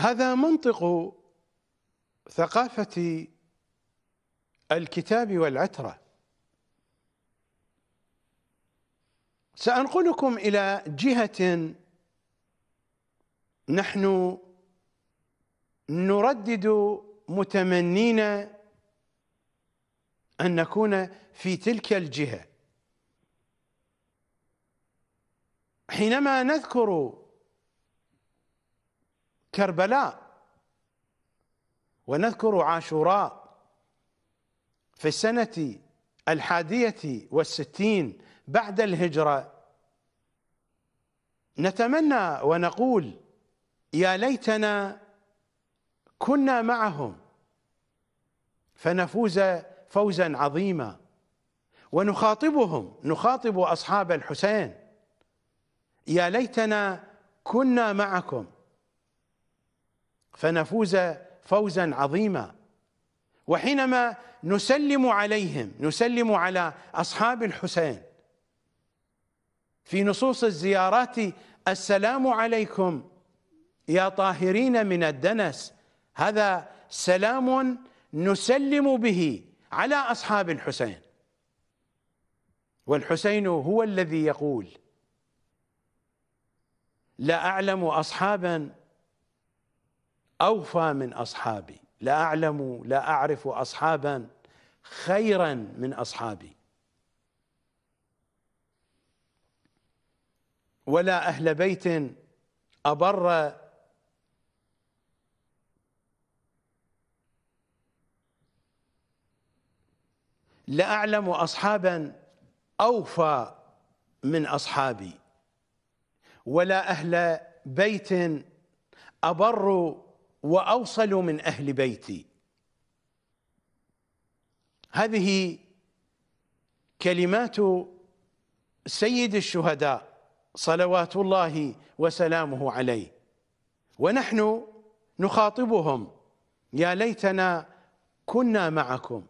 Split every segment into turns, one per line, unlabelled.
هذا منطق ثقافة الكتاب والعترة سأنقلكم إلى جهة نحن نردد متمنين أن نكون في تلك الجهة حينما نذكر كربلاء ونذكر عاشوراء في السنة الحادية والستين بعد الهجرة نتمنى ونقول يا ليتنا كنا معهم فنفوز فوزا عظيما ونخاطبهم نخاطب أصحاب الحسين يا ليتنا كنا معكم فنفوز فوزا عظيما وحينما نسلم عليهم نسلم على أصحاب الحسين في نصوص الزيارات السلام عليكم يا طاهرين من الدنس هذا سلام نسلم به على أصحاب الحسين والحسين هو الذي يقول لا أعلم أصحابا أوفى من أصحابي لا أعلم لا أعرف أصحابا خيرا من أصحابي ولا أهل بيت أبر لا أعلم أصحابا أوفى من أصحابي ولا أهل بيت أبر واوصل من اهل بيتي هذه كلمات سيد الشهداء صلوات الله وسلامه عليه ونحن نخاطبهم يا ليتنا كنا معكم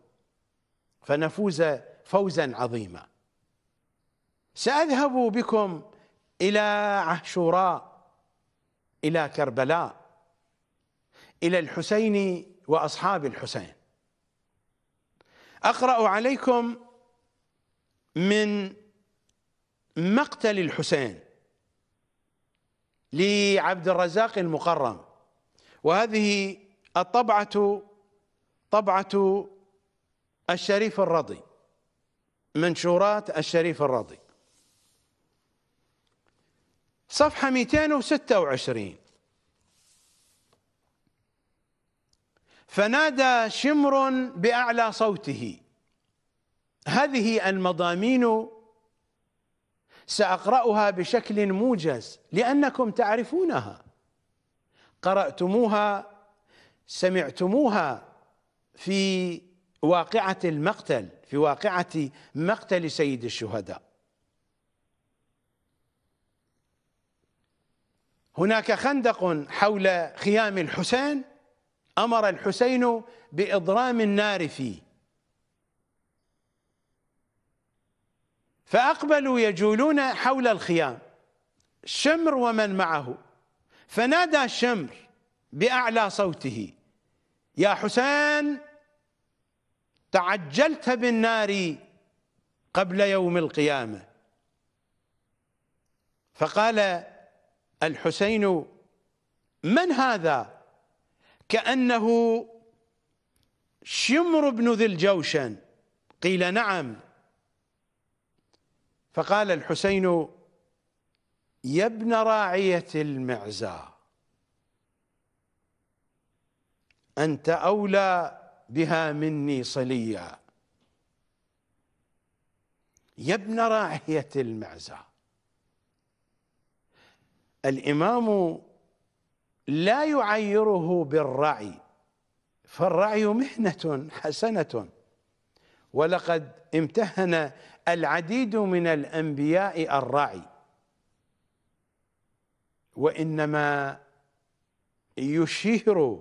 فنفوز فوزا عظيما ساذهب بكم الى عاشوراء الى كربلاء إلى الحسين وأصحاب الحسين أقرأ عليكم من مقتل الحسين لعبد الرزاق المقرم وهذه الطبعة طبعة الشريف الرضي منشورات الشريف الرضي صفحة 226 فنادى شمر بأعلى صوته هذه المضامين سأقرأها بشكل موجز لأنكم تعرفونها قرأتموها سمعتموها في واقعة المقتل في واقعة مقتل سيد الشهداء هناك خندق حول خيام الحسين امر الحسين باضرام النار فيه فاقبلوا يجولون حول الخيام شمر ومن معه فنادى شمر باعلى صوته يا حسين تعجلت بالنار قبل يوم القيامه فقال الحسين من هذا كأنه شمر بن ذي الجوشن قيل نعم فقال الحسين يا ابن راعية المعزى أنت أولى بها مني صليا يا ابن راعية المعزى الإمام لا يعيره بالرعي فالرعي مهنة حسنة ولقد امتهن العديد من الأنبياء الرعي وإنما يشير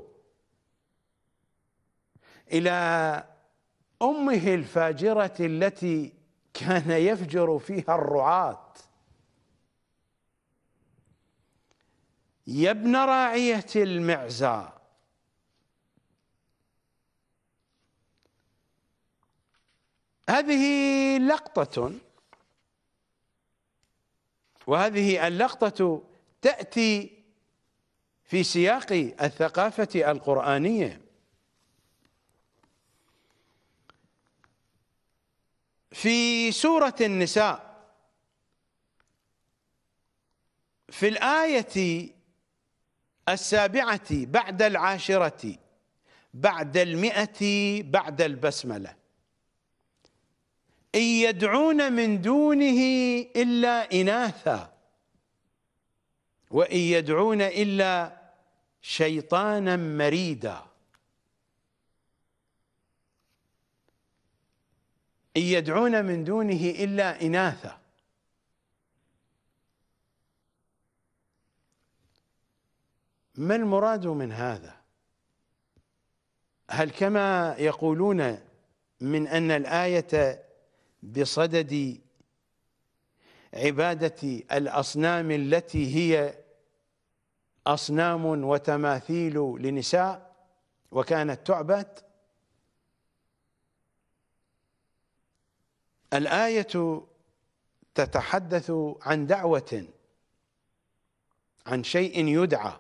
إلى أمه الفاجرة التي كان يفجر فيها الرعاة يا ابن راعية المعزى هذه لقطة وهذه اللقطة تأتي في سياق الثقافة القرآنية في سورة النساء في الآية السابعة بعد العاشرة بعد المئة بعد البسملة إن يدعون من دونه إلا إناثا وإن يدعون إلا شيطانا مريدا إن يدعون من دونه إلا إناثا ما المراد من هذا هل كما يقولون من أن الآية بصدد عبادة الأصنام التي هي أصنام وتماثيل لنساء وكانت تعبد الآية تتحدث عن دعوة عن شيء يدعى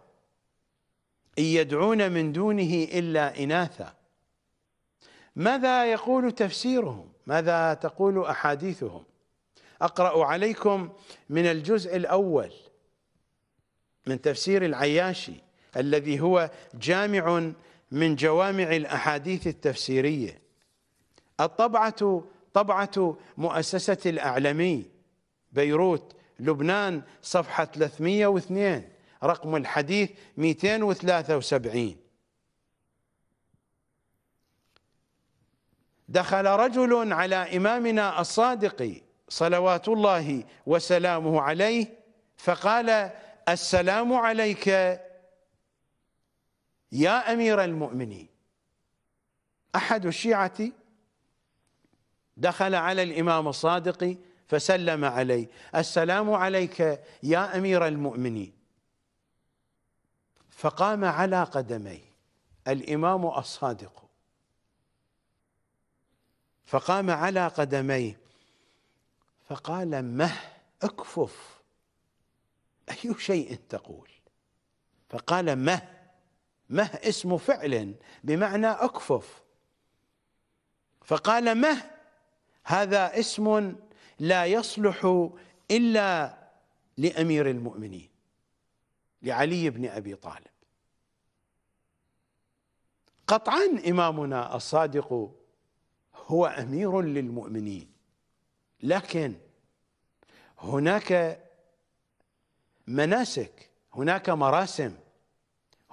إن يدعون من دونه إلا إناثا ماذا يقول تفسيرهم ماذا تقول أحاديثهم أقرأ عليكم من الجزء الأول من تفسير العياشي الذي هو جامع من جوامع الأحاديث التفسيرية الطبعة طبعة مؤسسة الأعلمي بيروت لبنان صفحة 302 رقم الحديث 273 دخل رجل على إمامنا الصادق صلوات الله وسلامه عليه فقال السلام عليك يا أمير المؤمنين أحد الشيعة دخل على الإمام الصادق فسلم عليه السلام عليك يا أمير المؤمنين فقام على قدميه الامام الصادق فقام على قدميه فقال مه اكفف اي شيء تقول فقال مه مه اسم فعل بمعنى اكفف فقال مه هذا اسم لا يصلح الا لامير المؤمنين لعلي بن ابي طالب قطعا امامنا الصادق هو امير للمؤمنين لكن هناك مناسك هناك مراسم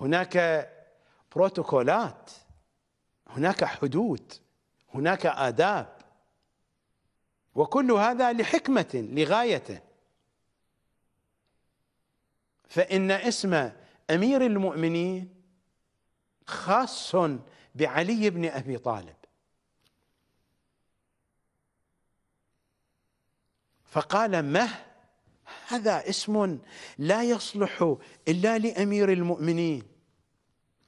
هناك بروتوكولات هناك حدود هناك آداب وكل هذا لحكمة لغايته فإن اسم أمير المؤمنين خاص بعلي بن أبي طالب فقال مه هذا اسم لا يصلح إلا لأمير المؤمنين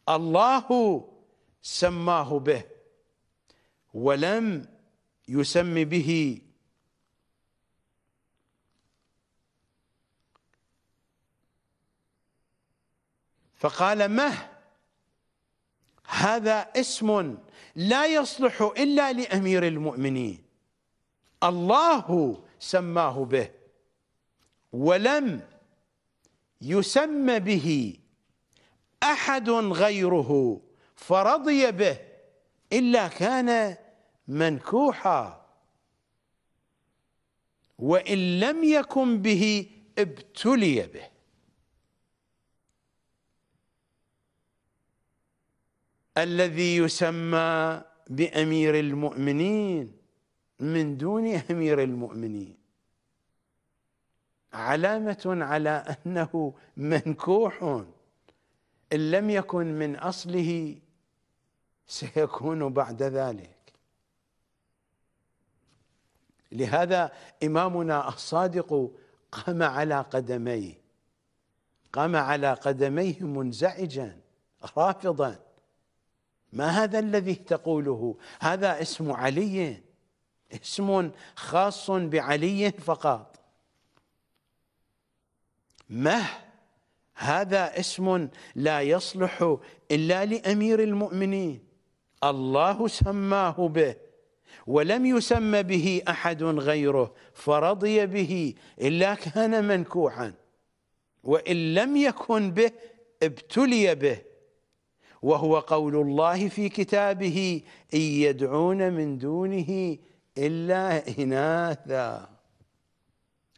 الله سماه به ولم يسم به فقال مه هذا اسم لا يصلح الا لامير المؤمنين الله سماه به ولم يسمى به احد غيره فرضي به الا كان منكوحا وان لم يكن به ابتلي به الذي يسمى بامير المؤمنين من دون امير المؤمنين علامه على انه منكوح ان لم يكن من اصله سيكون بعد ذلك لهذا امامنا الصادق قام على قدميه قام على قدميه منزعجا رافضا ما هذا الذي تقوله هذا اسم علي اسم خاص بعلي فقط مه هذا اسم لا يصلح إلا لأمير المؤمنين الله سماه به ولم يسمى به أحد غيره فرضي به إلا كان منكوحا وإن لم يكن به ابتلي به وهو قول الله في كتابه إن يدعون من دونه إلا إناثا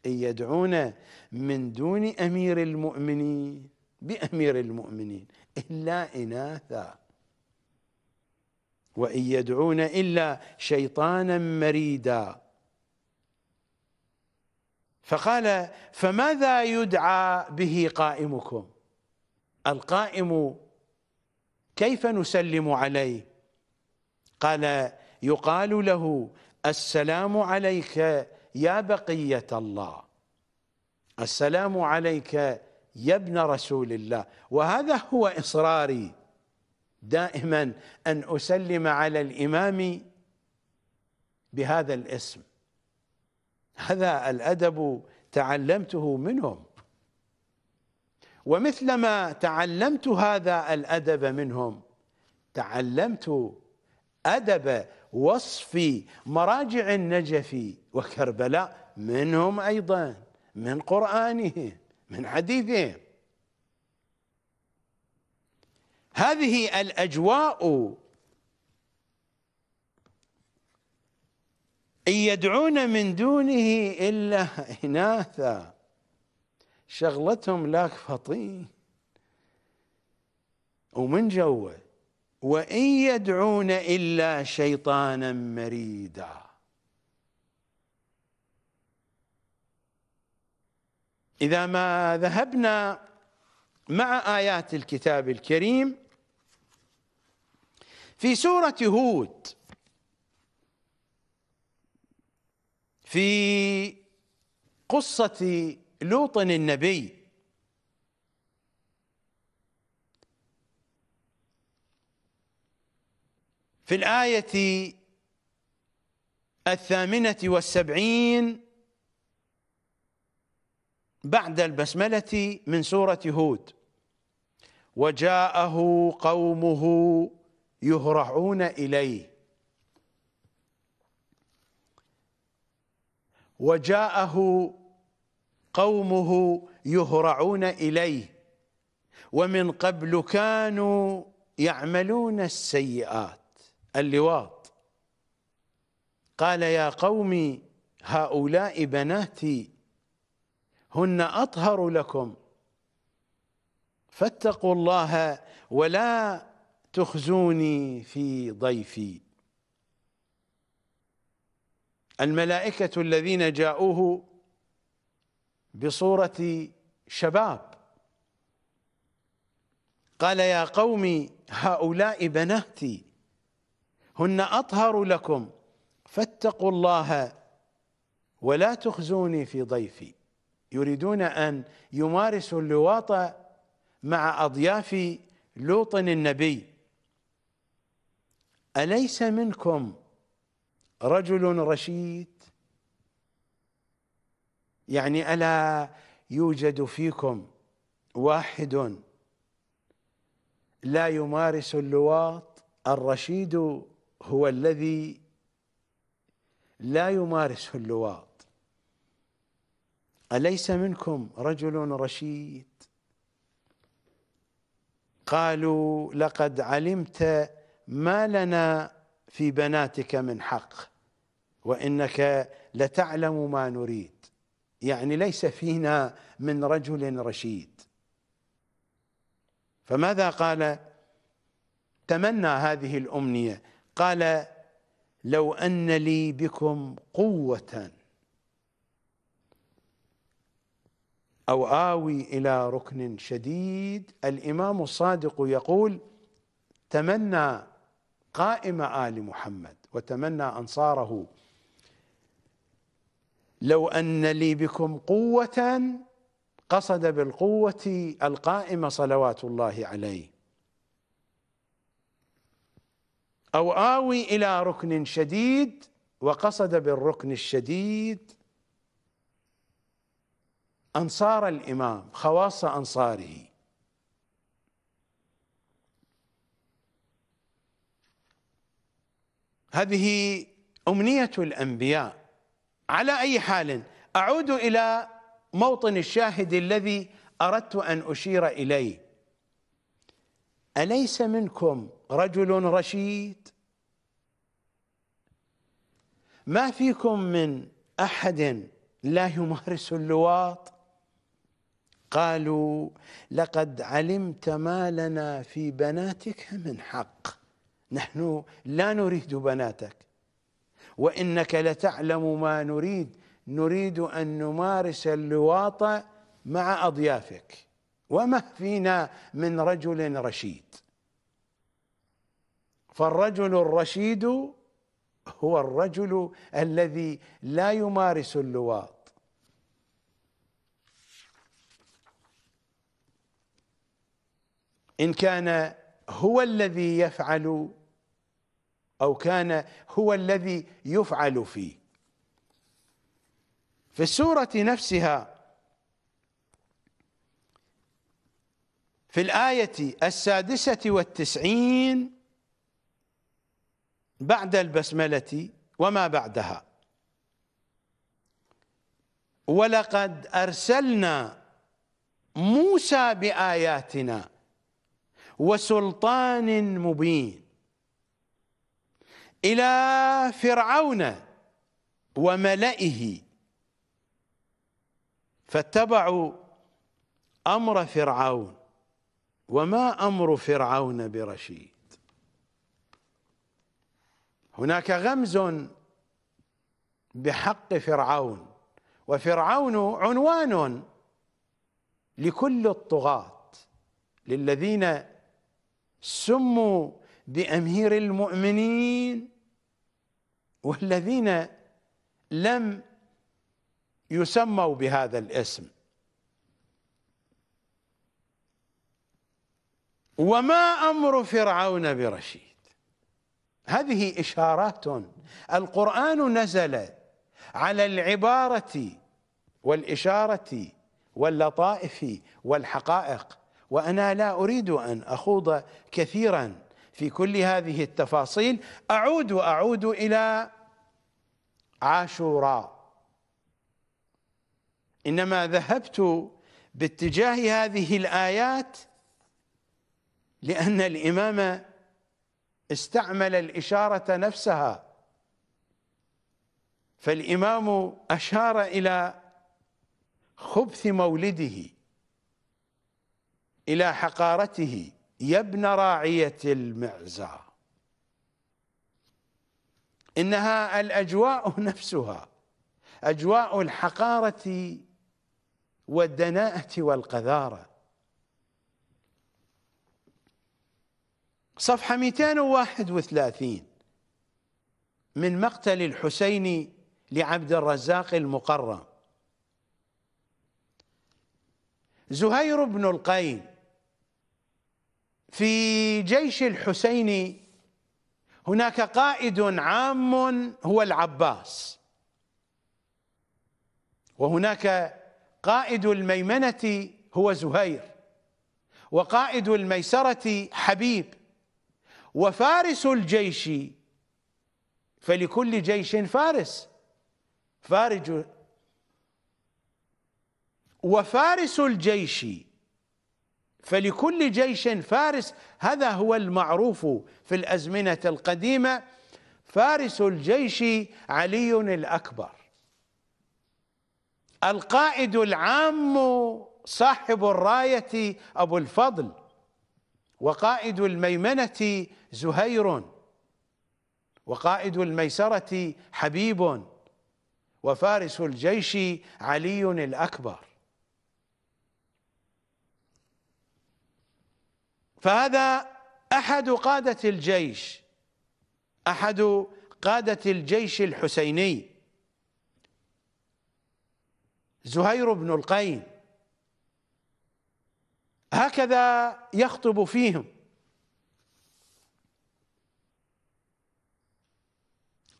إن يدعون من دون أمير المؤمنين بأمير المؤمنين إلا إناثا وإن يدعون إلا شيطانا مريدا فقال فماذا يدعى به قائمكم القائم كيف نسلم عليه قال يقال له السلام عليك يا بقية الله السلام عليك يا ابن رسول الله وهذا هو إصراري دائما أن أسلم على الإمام بهذا الاسم هذا الأدب تعلمته منهم ومثلما تعلمت هذا الأدب منهم تعلمت أدب وصف مراجع النجف وكربلاء منهم أيضا من قرآنهم من حديثهم هذه الأجواء إن يدعون من دونه إلا إناثا شغلتهم لاك فطين ومن جوه وإن يدعون إلا شيطانا مريدا إذا ما ذهبنا مع آيات الكتاب الكريم في سورة هود في قصة لوط النبي في الآية الثامنة والسبعين بعد البسملة من سورة هود وجاءه قومه يهرعون إليه وجاءه قومه يهرعون إليه ومن قبل كانوا يعملون السيئات اللواط قال يا قومي هؤلاء بناتي هن أطهر لكم فاتقوا الله ولا تخزوني في ضيفي الملائكة الذين جاءوه بصورة شباب قال يا قوم هؤلاء بناتي هن أطهر لكم فاتقوا الله ولا تخزوني في ضيفي يريدون أن يمارسوا اللواط مع أضياف لوط النبي أليس منكم رجل رشيد يعني ألا يوجد فيكم واحد لا يمارس اللواط الرشيد هو الذي لا يمارس اللواط أليس منكم رجل رشيد قالوا لقد علمت ما لنا في بناتك من حق وإنك لتعلم ما نريد يعني ليس فينا من رجل رشيد فماذا قال تمنى هذه الامنيه قال لو ان لي بكم قوه او اوي الى ركن شديد الامام الصادق يقول تمنى قائم ال محمد وتمنى انصاره لو أن لي بكم قوة قصد بالقوة القائمة صلوات الله عليه أو آوي إلى ركن شديد وقصد بالركن الشديد أنصار الإمام خواص أنصاره هذه أمنية الأنبياء على أي حال أعود إلى موطن الشاهد الذي أردت أن أشير إليه أليس منكم رجل رشيد ما فيكم من أحد لا يمارس اللواط قالوا لقد علمت ما لنا في بناتك من حق نحن لا نريد بناتك وإنك لتعلم ما نريد نريد أن نمارس اللواط مع أضيافك وما فينا من رجل رشيد فالرجل الرشيد هو الرجل الذي لا يمارس اللواط إن كان هو الذي يفعل أو كان هو الذي يفعل فيه في السورة نفسها في الآية السادسة والتسعين بعد البسملة وما بعدها ولقد أرسلنا موسى بآياتنا وسلطان مبين إلى فرعون وملئه فاتبعوا أمر فرعون وما أمر فرعون برشيد هناك غمز بحق فرعون وفرعون عنوان لكل الطغاة للذين سموا بأمير المؤمنين والذين لم يسموا بهذا الاسم وما امر فرعون برشيد هذه اشارات القران نزل على العباره والاشاره واللطائف والحقائق وانا لا اريد ان اخوض كثيرا في كل هذه التفاصيل أعود وأعود إلى عاشوراء إنما ذهبت باتجاه هذه الآيات لأن الإمام استعمل الإشارة نفسها فالإمام أشار إلى خبث مولده إلى حقارته يا ابن راعية المعزى إنها الأجواء نفسها أجواء الحقارة والدناءة والقذارة صفحة 231 من مقتل الحسين لعبد الرزاق المقرم زهير بن القين في جيش الحسين هناك قائد عام هو العباس وهناك قائد الميمنة هو زهير وقائد الميسرة حبيب وفارس الجيش فلكل جيش فارس فارج وفارس الجيش فلكل جيش فارس هذا هو المعروف في الازمنه القديمه فارس الجيش علي الاكبر القائد العام صاحب الرايه ابو الفضل وقائد الميمنه زهير وقائد الميسره حبيب وفارس الجيش علي الاكبر فهذا أحد قادة الجيش أحد قادة الجيش الحسيني زهير بن القين هكذا يخطب فيهم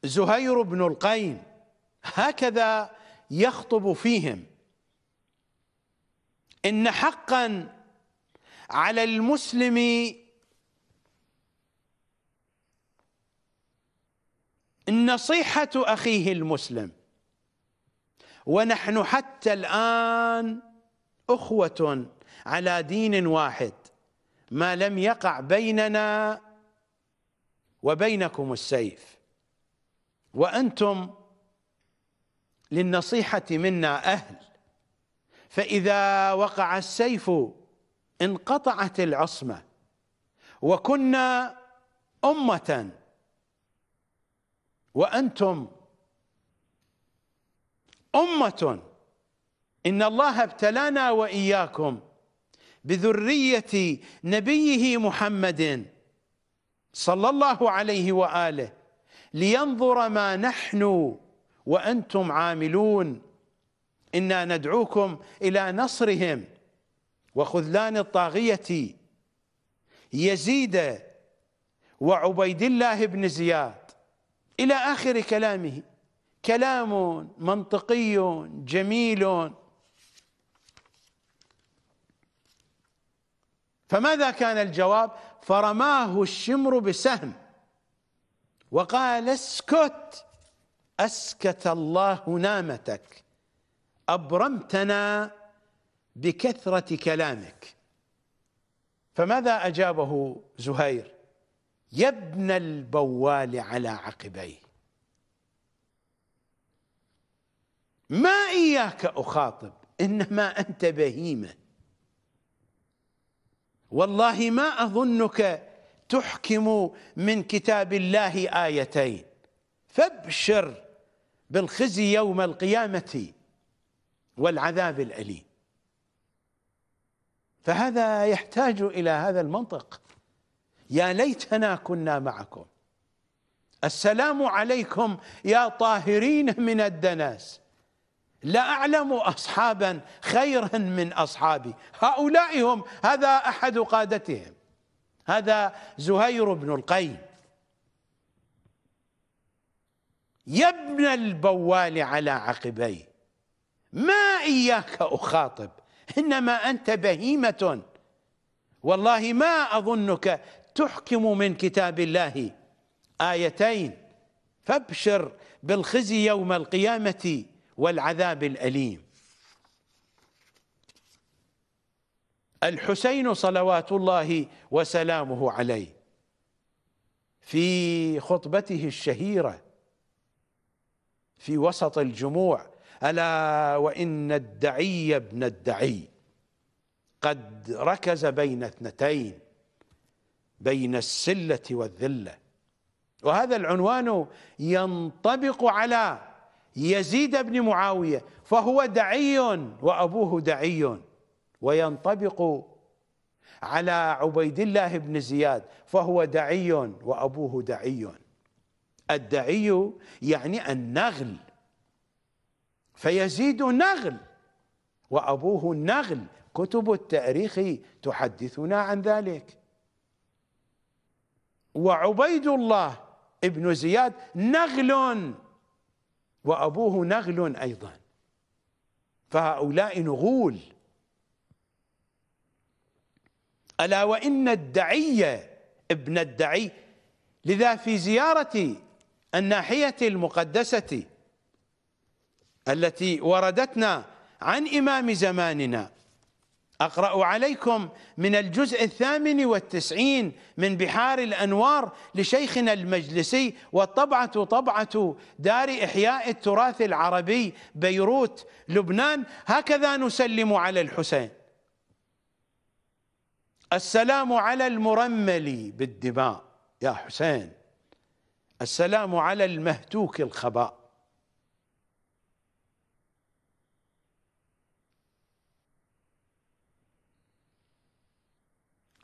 زهير بن القين هكذا يخطب فيهم إن حقا على المسلم نصيحة أخيه المسلم ونحن حتى الآن أخوة على دين واحد ما لم يقع بيننا وبينكم السيف وأنتم للنصيحة منا أهل فإذا وقع السيف انقطعت العصمه وكنا امه وانتم امه ان الله ابتلانا واياكم بذريه نبيه محمد صلى الله عليه واله لينظر ما نحن وانتم عاملون انا ندعوكم الى نصرهم وخذلان الطاغية يزيد وعبيد الله بن زياد إلى آخر كلامه كلام منطقي جميل فماذا كان الجواب فرماه الشمر بسهم وقال اسكت اسكت الله نامتك ابرمتنا بكثرة كلامك فماذا أجابه زهير يبنى البوال على عقبيه ما إياك أخاطب إنما أنت بهيمة والله ما أظنك تحكم من كتاب الله آيتين فابشر بالخزي يوم القيامة والعذاب الأليم فهذا يحتاج إلى هذا المنطق يا ليتنا كنا معكم السلام عليكم يا طاهرين من الدناس لا أعلم أصحابا خيرا من أصحابي هؤلاء هم هذا أحد قادتهم هذا زهير بن القيم يبنى البوال على عقبيه ما إياك أخاطب انما انت بهيمه والله ما اظنك تحكم من كتاب الله ايتين فابشر بالخزي يوم القيامه والعذاب الاليم الحسين صلوات الله وسلامه عليه في خطبته الشهيره في وسط الجموع ألا وإن الدعي ابن الدعي قد ركز بين اثنتين بين السلة والذلة وهذا العنوان ينطبق على يزيد بن معاوية فهو دعي وأبوه دعي وينطبق على عبيد الله بن زياد فهو دعي وأبوه دعي الدعي يعني النغل فيزيد نغل وأبوه النغل كتب التاريخ تحدثنا عن ذلك وعبيد الله ابن زياد نغل وأبوه نغل أيضا فهؤلاء نغول ألا وإن الدعية ابن الدعي لذا في زيارة الناحية المقدسة التي وردتنا عن إمام زماننا أقرأ عليكم من الجزء الثامن والتسعين من بحار الأنوار لشيخنا المجلسي والطبعة طبعة دار إحياء التراث العربي بيروت لبنان هكذا نسلم على الحسين السلام على المرمل بالدماء يا حسين السلام على المهتوك الخباء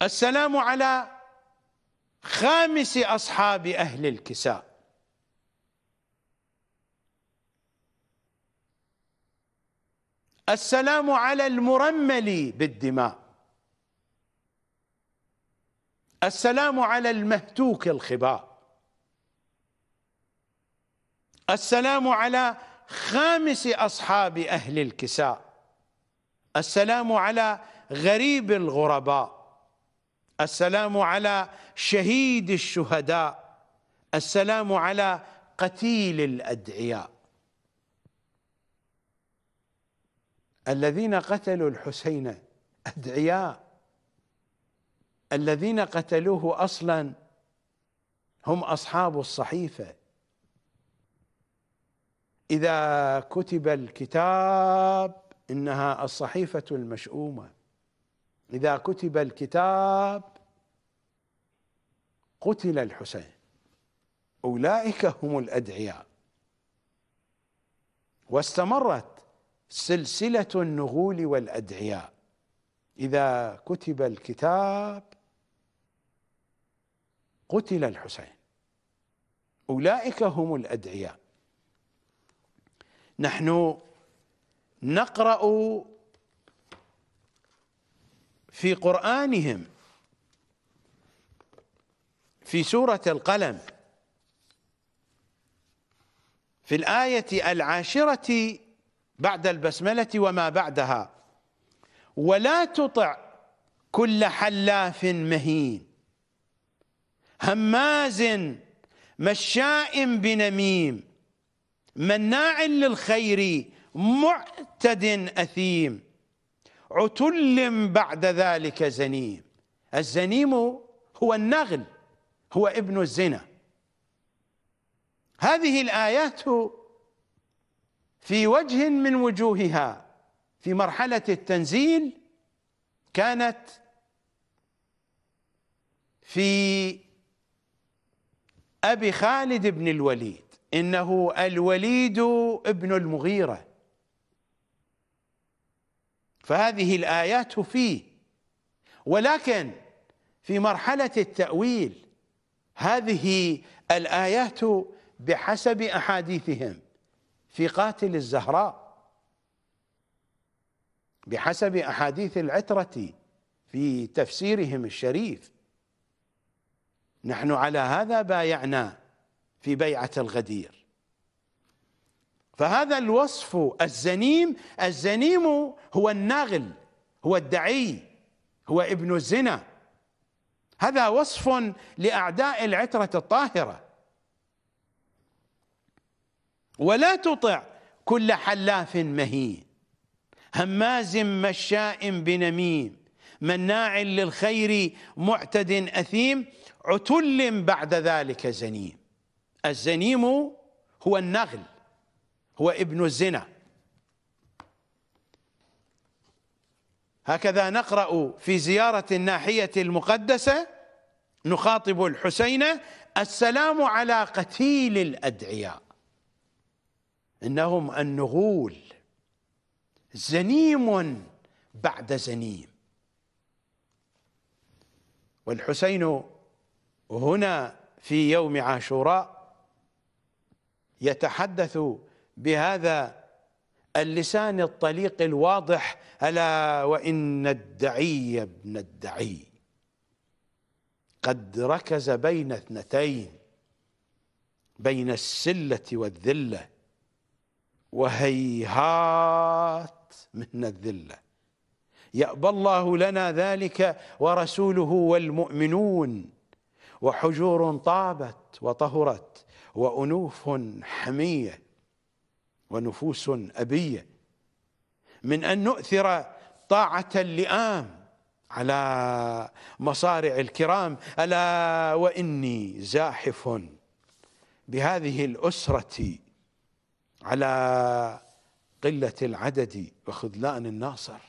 السلام على خامس أصحاب أهل الكساء السلام على المرمل بالدماء السلام على المهتوك الخباء السلام على خامس أصحاب أهل الكساء السلام على غريب الغرباء السلام على شهيد الشهداء السلام على قتيل الأدعياء الذين قتلوا الحسين أدعياء الذين قتلوه أصلا هم أصحاب الصحيفة إذا كتب الكتاب إنها الصحيفة المشؤومة إذا كتب الكتاب قتل الحسين أولئك هم الأدعياء واستمرت سلسلة النغول والأدعياء إذا كتب الكتاب قتل الحسين أولئك هم الأدعياء نحن نقرأ في قرآنهم في سورة القلم في الآية العاشرة بعد البسملة وما بعدها ولا تطع كل حلاف مهين هماز مشاء بنميم مناع للخير معتد أثيم عتل بعد ذلك زنيم الزنيم هو النغل هو ابن الزنا هذه الآيات في وجه من وجوهها في مرحلة التنزيل كانت في أبي خالد بن الوليد إنه الوليد ابن المغيرة فهذه الآيات فيه ولكن في مرحلة التأويل هذه الآيات بحسب أحاديثهم في قاتل الزهراء بحسب أحاديث العترة في تفسيرهم الشريف نحن على هذا بايعنا في بيعة الغدير فهذا الوصف الزنيم الزنيم هو النغل هو الدعي هو ابن الزنا هذا وصف لأعداء العترة الطاهرة ولا تطع كل حلاف مهين هماز مشاء بنميم مناع للخير معتد أثيم عتل بعد ذلك زنيم الزنيم هو النغل هو ابن الزنا هكذا نقرأ في زيارة الناحية المقدسة نخاطب الحسين السلام على قتيل الأدعياء إنهم النغول زنيم بعد زنيم والحسين هنا في يوم عاشوراء يتحدث بهذا اللسان الطليق الواضح ألا وإن الدعي ابن الدعي قد ركز بين اثنتين بين السلة والذلة وهيهات من الذلة يأبى الله لنا ذلك ورسوله والمؤمنون وحجور طابت وطهرت وأنوف حمية ونفوس أبية من أن نؤثر طاعة اللئام على مصارع الكرام ألا وإني زاحف بهذه الأسرة على قلة العدد وخذلان الناصر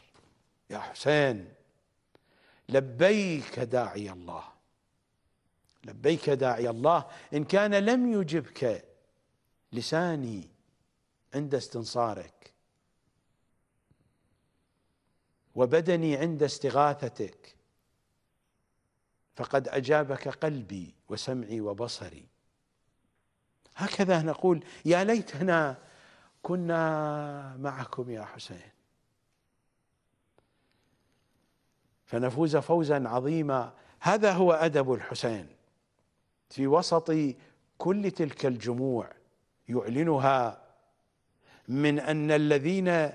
يا حسين لبيك داعي الله لبيك داعي الله إن كان لم يجبك لساني عند استنصارك وبدني عند استغاثتك فقد اجابك قلبي وسمعي وبصري هكذا نقول يا ليتنا كنا معكم يا حسين فنفوز فوزا عظيما هذا هو ادب الحسين في وسط كل تلك الجموع يعلنها من ان الذين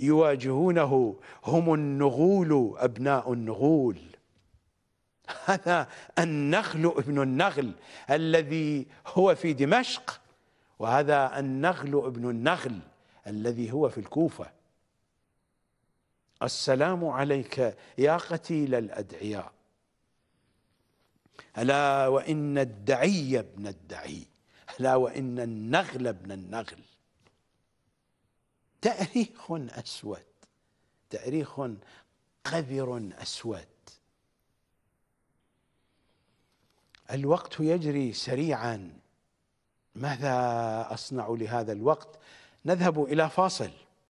يواجهونه هم النغول ابناء النغول هذا النخل ابن النغل الذي هو في دمشق وهذا النغل ابن النغل الذي هو في الكوفه السلام عليك يا قتيل الادعياء الا وان الدعي ابن الدعي الا وان النغل ابن النغل تأريخ أسود تأريخ قذر أسود الوقت يجري سريعا ماذا أصنع لهذا الوقت نذهب إلى فاصل